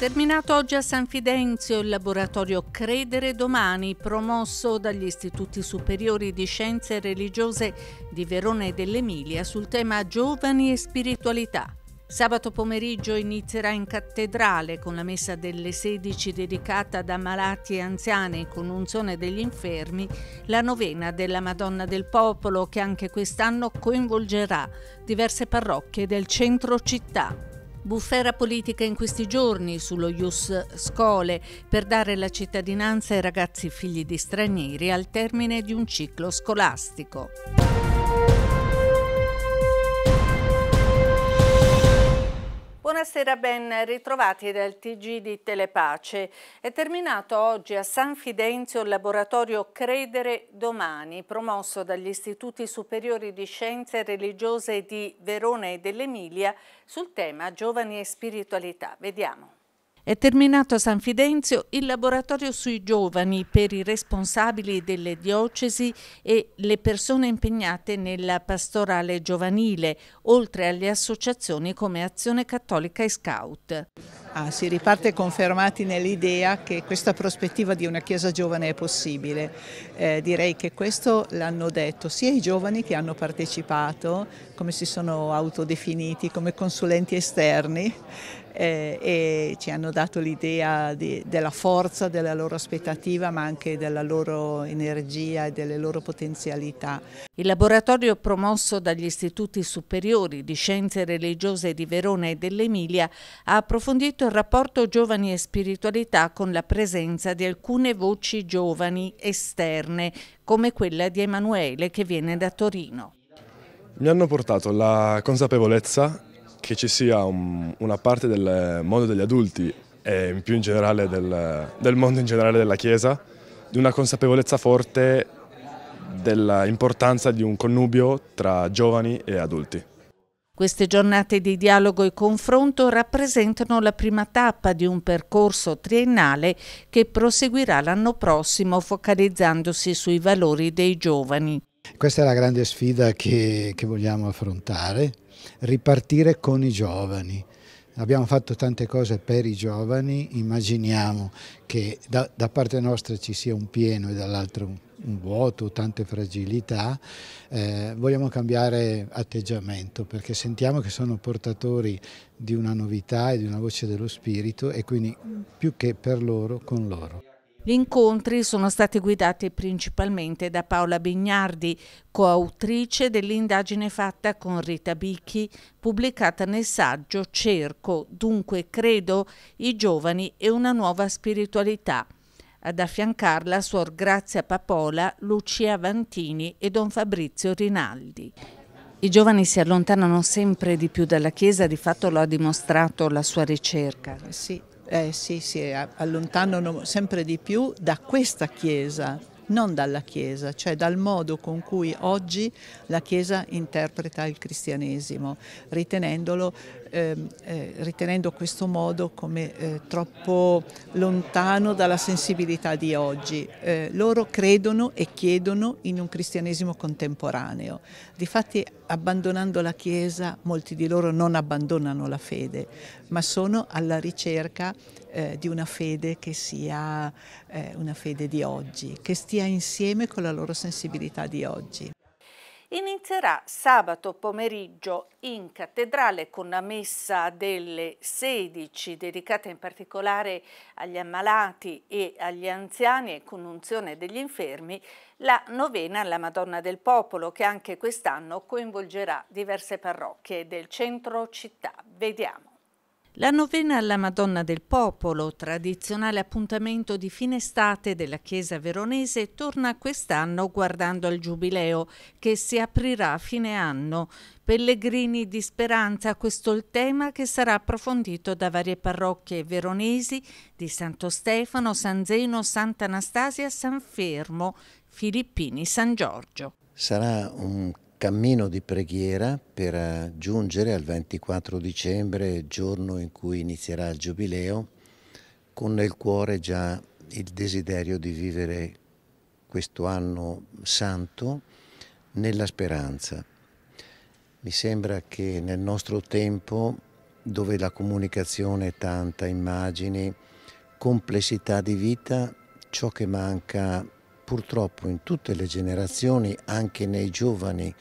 Terminato oggi a San Fidenzio il laboratorio Credere Domani, promosso dagli istituti superiori di scienze religiose di Verona e dell'Emilia sul tema giovani e spiritualità. Sabato pomeriggio inizierà in cattedrale con la messa delle 16 dedicata da malati e anziani con unzione degli infermi, la novena della Madonna del Popolo che anche quest'anno coinvolgerà diverse parrocchie del centro città. Bufera politica in questi giorni sullo Ius Scole per dare la cittadinanza ai ragazzi figli di stranieri al termine di un ciclo scolastico. Buonasera, ben ritrovati dal TG di Telepace. È terminato oggi a San Fidenzio il laboratorio Credere Domani, promosso dagli Istituti Superiori di Scienze Religiose di Verona e dell'Emilia sul tema Giovani e Spiritualità. Vediamo. È terminato a San Fidenzio il laboratorio sui giovani per i responsabili delle diocesi e le persone impegnate nella pastorale giovanile, oltre alle associazioni come Azione Cattolica e Scout. Ah, si riparte confermati nell'idea che questa prospettiva di una Chiesa giovane è possibile. Eh, direi che questo l'hanno detto sia i giovani che hanno partecipato, come si sono autodefiniti, come consulenti esterni, eh, e ci hanno dato l'idea della forza della loro aspettativa ma anche della loro energia e delle loro potenzialità. Il laboratorio promosso dagli istituti superiori di scienze religiose di Verona e dell'Emilia ha approfondito stretto il rapporto giovani e spiritualità con la presenza di alcune voci giovani esterne, come quella di Emanuele che viene da Torino. Mi hanno portato la consapevolezza che ci sia un, una parte del mondo degli adulti e più in generale del, del mondo in generale della Chiesa, di una consapevolezza forte dell'importanza di un connubio tra giovani e adulti. Queste giornate di dialogo e confronto rappresentano la prima tappa di un percorso triennale che proseguirà l'anno prossimo focalizzandosi sui valori dei giovani. Questa è la grande sfida che, che vogliamo affrontare, ripartire con i giovani. Abbiamo fatto tante cose per i giovani, immaginiamo che da, da parte nostra ci sia un pieno e dall'altro un un vuoto, tante fragilità, eh, vogliamo cambiare atteggiamento perché sentiamo che sono portatori di una novità e di una voce dello spirito e quindi più che per loro, con loro. Gli incontri sono stati guidati principalmente da Paola Bignardi, coautrice dell'indagine fatta con Rita Bicchi, pubblicata nel saggio Cerco, dunque credo, i giovani e una nuova spiritualità. Ad affiancarla Suor Grazia Papola, Lucia Vantini e Don Fabrizio Rinaldi. I giovani si allontanano sempre di più dalla Chiesa, di fatto lo ha dimostrato la sua ricerca. Eh sì, eh, sì, si allontanano sempre di più da questa Chiesa, non dalla Chiesa, cioè dal modo con cui oggi la Chiesa interpreta il cristianesimo, ritenendolo Ehm, eh, ritenendo questo modo come eh, troppo lontano dalla sensibilità di oggi. Eh, loro credono e chiedono in un cristianesimo contemporaneo. Difatti abbandonando la Chiesa molti di loro non abbandonano la fede, ma sono alla ricerca eh, di una fede che sia eh, una fede di oggi, che stia insieme con la loro sensibilità di oggi inizierà sabato pomeriggio in cattedrale con la messa delle 16 dedicata in particolare agli ammalati e agli anziani e con unzione degli infermi la novena alla Madonna del Popolo che anche quest'anno coinvolgerà diverse parrocchie del centro città. Vediamo. La novena alla Madonna del Popolo, tradizionale appuntamento di fine estate della Chiesa veronese, torna quest'anno guardando al Giubileo che si aprirà a fine anno. Pellegrini di Speranza, questo è il tema che sarà approfondito da varie parrocchie veronesi di Santo Stefano, San Zeno, Sant'Anastasia, San Fermo, Filippini, San Giorgio. Sarà un cammino di preghiera per giungere al 24 dicembre, giorno in cui inizierà il giubileo, con nel cuore già il desiderio di vivere questo anno santo nella speranza. Mi sembra che nel nostro tempo, dove la comunicazione è tanta, immagini, complessità di vita, ciò che manca purtroppo in tutte le generazioni, anche nei giovani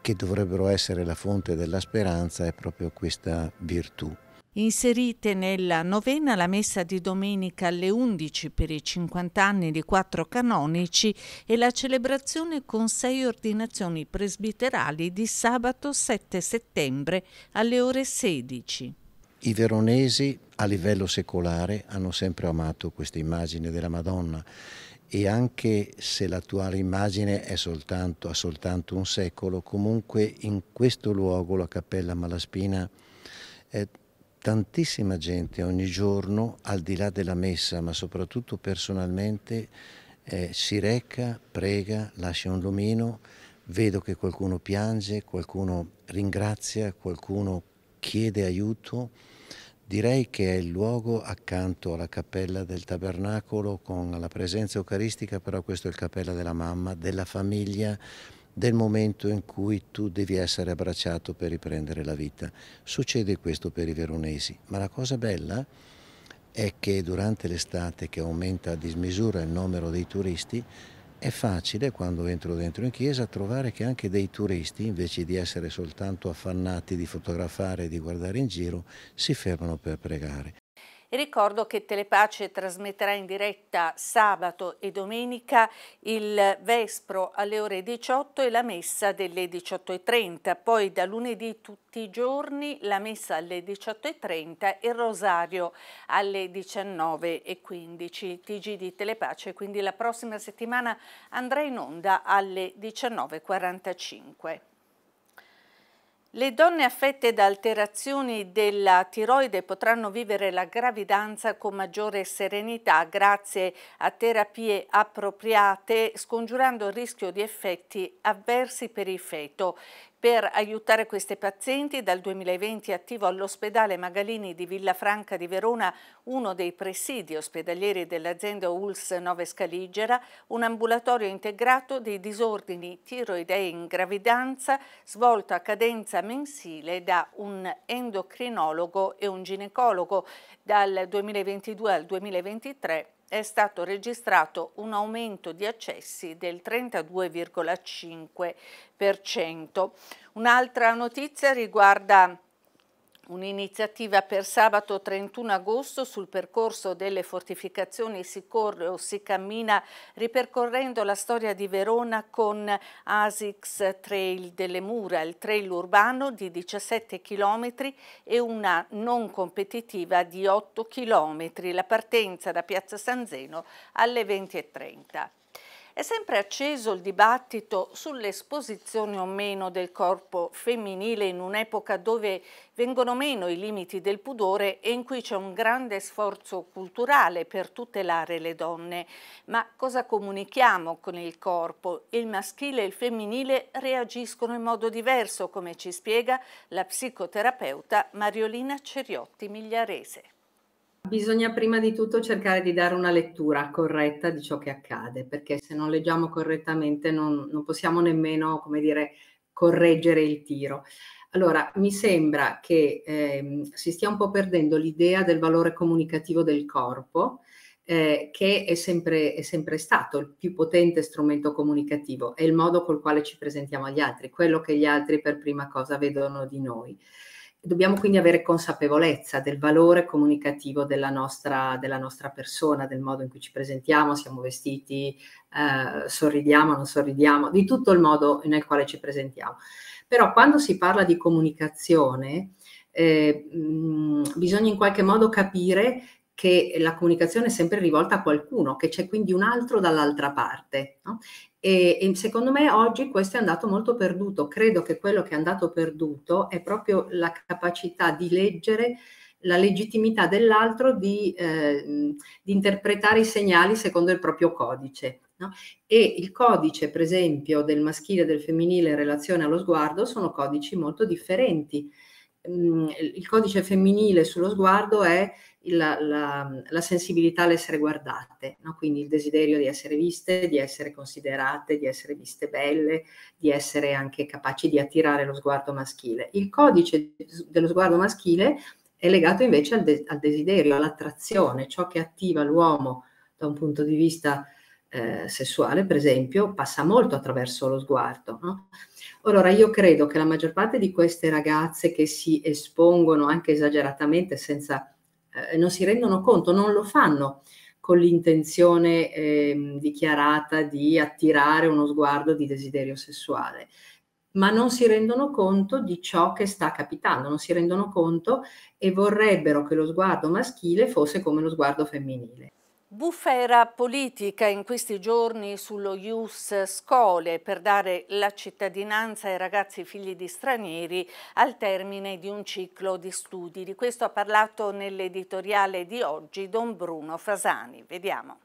che dovrebbero essere la fonte della speranza, è proprio questa virtù. Inserite nella novena la messa di domenica alle 11 per i 50 anni di quattro canonici e la celebrazione con sei ordinazioni presbiterali di sabato 7 settembre alle ore 16. I veronesi a livello secolare hanno sempre amato questa immagine della Madonna e anche se l'attuale immagine è soltanto, ha soltanto un secolo, comunque in questo luogo, la Cappella Malaspina, è eh, tantissima gente ogni giorno, al di là della messa, ma soprattutto personalmente, eh, si reca, prega, lascia un lumino, vedo che qualcuno piange, qualcuno ringrazia, qualcuno chiede aiuto Direi che è il luogo accanto alla cappella del tabernacolo con la presenza eucaristica, però questo è il cappella della mamma, della famiglia, del momento in cui tu devi essere abbracciato per riprendere la vita. Succede questo per i veronesi, ma la cosa bella è che durante l'estate che aumenta a dismisura il numero dei turisti, è facile quando entro dentro in chiesa trovare che anche dei turisti, invece di essere soltanto affannati di fotografare e di guardare in giro, si fermano per pregare ricordo che Telepace trasmetterà in diretta sabato e domenica il Vespro alle ore 18 e la messa delle 18.30. Poi da lunedì tutti i giorni la messa alle 18.30 e il rosario alle 19.15. Il TG di Telepace quindi la prossima settimana andrà in onda alle 19.45. Le donne affette da alterazioni della tiroide potranno vivere la gravidanza con maggiore serenità grazie a terapie appropriate, scongiurando il rischio di effetti avversi per il feto. Per aiutare queste pazienti, dal 2020 attivo all'ospedale Magalini di Villafranca di Verona uno dei presidi ospedalieri dell'azienda ULS 9 Scaligera, un ambulatorio integrato dei disordini tiroidei in gravidanza, svolto a cadenza mensile da un endocrinologo e un ginecologo. Dal 2022 al 2023 è stato registrato un aumento di accessi del 32,5%. Un'altra notizia riguarda Un'iniziativa per sabato 31 agosto sul percorso delle fortificazioni si corre o si cammina ripercorrendo la storia di Verona con ASICS Trail delle Mura, il trail urbano di 17 km e una non competitiva di 8 km, la partenza da Piazza San Zeno alle 20.30. È sempre acceso il dibattito sull'esposizione o meno del corpo femminile in un'epoca dove vengono meno i limiti del pudore e in cui c'è un grande sforzo culturale per tutelare le donne. Ma cosa comunichiamo con il corpo? Il maschile e il femminile reagiscono in modo diverso, come ci spiega la psicoterapeuta Mariolina Ceriotti Migliarese. Bisogna prima di tutto cercare di dare una lettura corretta di ciò che accade, perché se non leggiamo correttamente non, non possiamo nemmeno, come dire, correggere il tiro. Allora, mi sembra che ehm, si stia un po' perdendo l'idea del valore comunicativo del corpo, eh, che è sempre, è sempre, stato il più potente strumento comunicativo, è il modo col quale ci presentiamo agli altri, quello che gli altri per prima cosa vedono di noi. Dobbiamo quindi avere consapevolezza del valore comunicativo della nostra, della nostra persona, del modo in cui ci presentiamo, siamo vestiti, eh, sorridiamo, non sorridiamo, di tutto il modo nel quale ci presentiamo. Però quando si parla di comunicazione, eh, mh, mm, bisogna in qualche modo capire che la comunicazione è sempre rivolta a qualcuno, che c'è quindi un altro dall'altra parte. No? E, e, secondo me oggi questo è andato molto perduto. Credo che quello che è andato perduto è proprio la capacità di leggere la legittimità dell'altro di, eh, di interpretare i segnali secondo il proprio codice. No? E il codice, per esempio, del maschile e del femminile in relazione allo sguardo sono codici molto differenti il codice femminile sullo sguardo è la, la, la sensibilità all'essere guardate, no? quindi il desiderio di essere viste, di essere considerate, di essere viste belle, di essere anche capaci di attirare lo sguardo maschile. Il codice dello sguardo maschile è legato invece al, de- al desiderio, all'attrazione, ciò che attiva l'uomo da un punto di vista eh, sessuale, per esempio, passa molto attraverso lo sguardo. No? Allora, io credo che la maggior parte di queste ragazze che si espongono anche esageratamente senza, eh, non si rendono conto, non lo fanno con l'intenzione eh, dichiarata di attirare uno sguardo di desiderio sessuale, ma non si rendono conto di ciò che sta capitando, non si rendono conto e vorrebbero che lo sguardo maschile fosse come lo sguardo femminile. Bufera politica in questi giorni sullo Ius Scole per dare la cittadinanza ai ragazzi figli di stranieri al termine di un ciclo di studi. Di questo ha parlato nell'editoriale di oggi Don Bruno Fasani. Vediamo.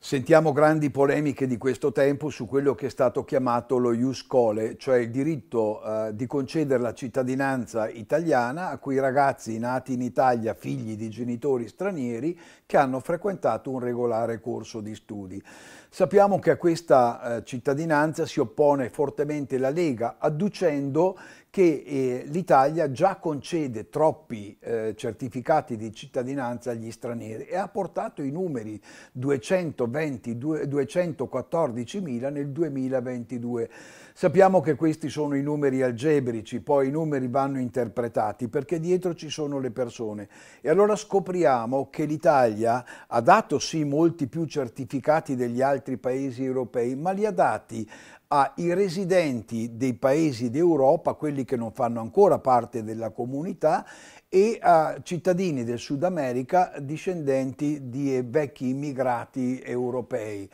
Sentiamo grandi polemiche di questo tempo su quello che è stato chiamato lo ius cole, cioè il diritto eh, di concedere la cittadinanza italiana a quei ragazzi nati in Italia, figli di genitori stranieri, che hanno frequentato un regolare corso di studi. Sappiamo che a questa eh, cittadinanza si oppone fortemente la Lega, adducendo che eh, l'Italia già concede troppi eh, certificati di cittadinanza agli stranieri e ha portato i numeri 214.000 nel 2022. Sappiamo che questi sono i numeri algebrici, poi i numeri vanno interpretati perché dietro ci sono le persone. E allora scopriamo che l'Italia ha dato sì molti più certificati degli altri paesi europei, ma li ha dati ai residenti dei paesi d'Europa, quelli che non fanno ancora parte della comunità, e a cittadini del Sud America discendenti di eh, vecchi immigrati europei.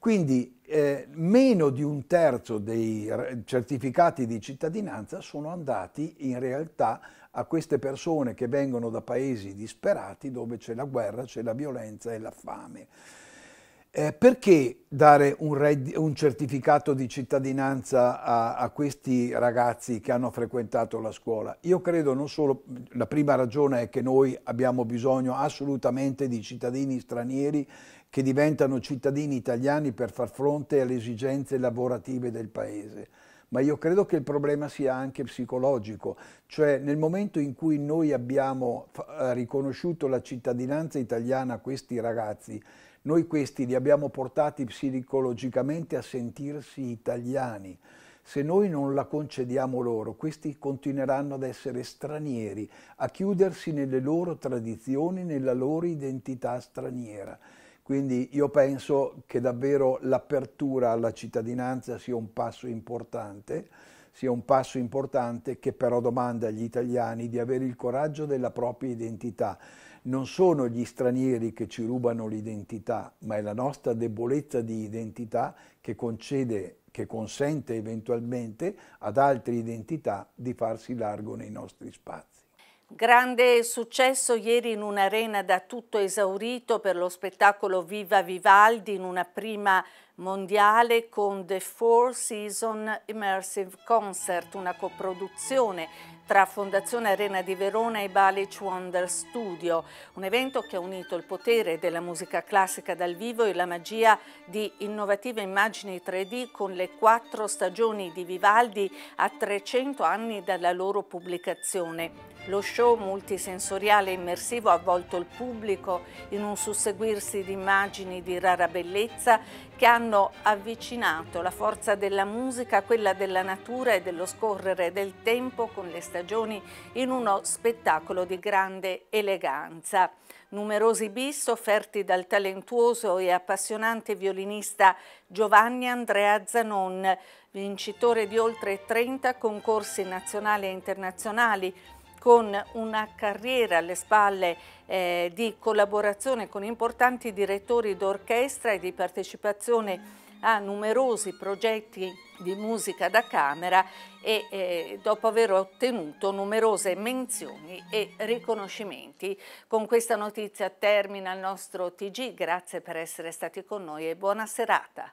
Quindi eh, meno di un terzo dei certificati di cittadinanza sono andati in realtà a queste persone che vengono da paesi disperati dove c'è la guerra, c'è la violenza e la fame. Eh, perché dare un, un, certificato di cittadinanza a, a, questi ragazzi che hanno frequentato la scuola? Io credo non solo, la prima ragione è che noi abbiamo bisogno assolutamente di cittadini stranieri che diventano cittadini italiani per far fronte alle esigenze lavorative del Paese ma io credo che il problema sia anche psicologico, cioè nel momento in cui noi abbiamo eh, riconosciuto la cittadinanza italiana a questi ragazzi, noi questi li abbiamo portati psicologicamente a sentirsi italiani. Se noi non la concediamo loro, questi continueranno ad essere stranieri, a chiudersi nelle loro tradizioni, nella loro identità straniera. Quindi io penso che davvero l'apertura alla cittadinanza sia un passo importante, sia un passo importante che però domanda agli italiani di avere il coraggio della propria identità. Non sono gli stranieri che ci rubano l'identità, ma è la nostra debolezza di identità che concede che consente eventualmente ad altre identità di farsi largo nei nostri spazi. Grande successo ieri in un'arena da tutto esaurito per lo spettacolo Viva Vivaldi in una prima mondiale con The Four Season Immersive Concert, una coproduzione tra Fondazione Arena di Verona e Balich Wonder Studio, un evento che ha unito il potere della musica classica dal vivo e la magia di innovative immagini 3D con le quattro stagioni di Vivaldi a 300 anni dalla loro pubblicazione. Lo show multisensoriale immersivo ha avvolto il pubblico in un susseguirsi di immagini di rara bellezza che hanno hanno avvicinato la forza della musica a quella della natura e dello scorrere del tempo con le stagioni in uno spettacolo di grande eleganza. Numerosi bis offerti dal talentuoso e appassionante violinista Giovanni Andrea Zanon, vincitore di oltre 30 concorsi nazionali e internazionali, con una carriera alle spalle eh, di collaborazione con importanti direttori d'orchestra e di partecipazione a numerosi progetti di musica da camera e eh, dopo aver ottenuto numerose menzioni e riconoscimenti. Con questa notizia termina il nostro TG, grazie per essere stati con noi e buona serata.